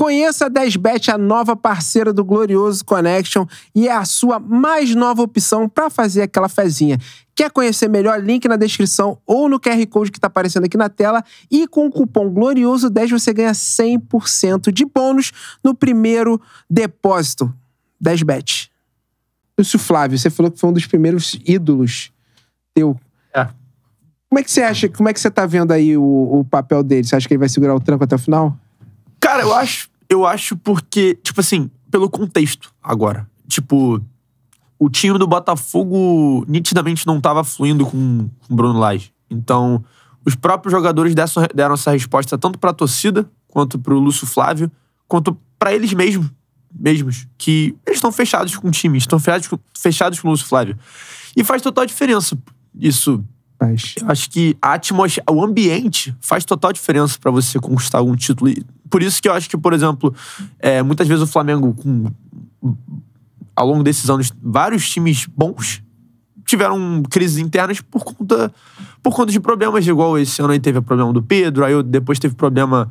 Conheça a 10bet, a nova parceira do Glorioso Connection e é a sua mais nova opção para fazer aquela fezinha. Quer conhecer melhor? Link na descrição ou no QR Code que está aparecendo aqui na tela. E com o cupom GLORIOSO10 você ganha 100% de bônus no primeiro depósito. 10bet. Lúcio Flávio, você falou que foi um dos primeiros ídolos teu. É. Como é que você acha, como é que você tá vendo aí o, o papel dele? Você acha que ele vai segurar o tranco até o final? Cara, eu acho eu acho porque, tipo assim, pelo contexto agora. Tipo, o time do Botafogo nitidamente não estava fluindo com o Bruno Lage. Então, os próprios jogadores deram essa resposta tanto para a torcida, quanto para o Lúcio Flávio, quanto para eles mesmos, mesmos, que eles estão fechados com o time, estão fechados com, fechados com o Lúcio Flávio. E faz total diferença isso. Mas... Acho que a atmosfera, o ambiente faz total diferença para você conquistar algum título. E por isso que eu acho que, por exemplo, é, muitas vezes o Flamengo, com, ao longo desses anos, vários times bons tiveram crises internas por conta, por conta de problemas, igual esse ano aí teve o problema do Pedro, aí depois teve problema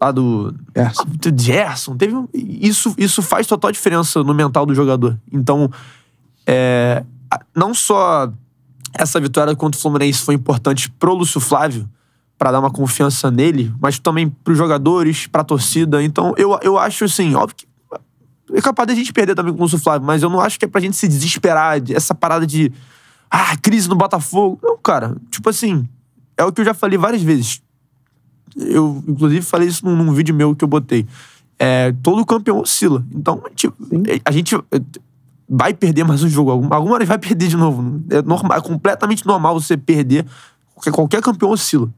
lá do Gerson. Ah, do Gerson teve, isso, isso faz total diferença no mental do jogador. Então, é, não só essa vitória contra o Fluminense foi importante pro Lúcio Flávio, para dar uma confiança nele, mas também para os jogadores, para a torcida. Então, eu, eu acho assim, óbvio que é capaz da gente perder também com o Lúcio Flávio, mas eu não acho que é pra gente se desesperar, essa parada de ah, crise no Botafogo. Não, cara, tipo assim, é o que eu já falei várias vezes. Eu, inclusive, falei isso num, num vídeo meu que eu botei. É, todo campeão oscila. Então, tipo, a gente eh, vai perder mais um jogo. Alguma hora vai perder de novo. É, normal, é completamente normal você perder. qualquer campeão oscila.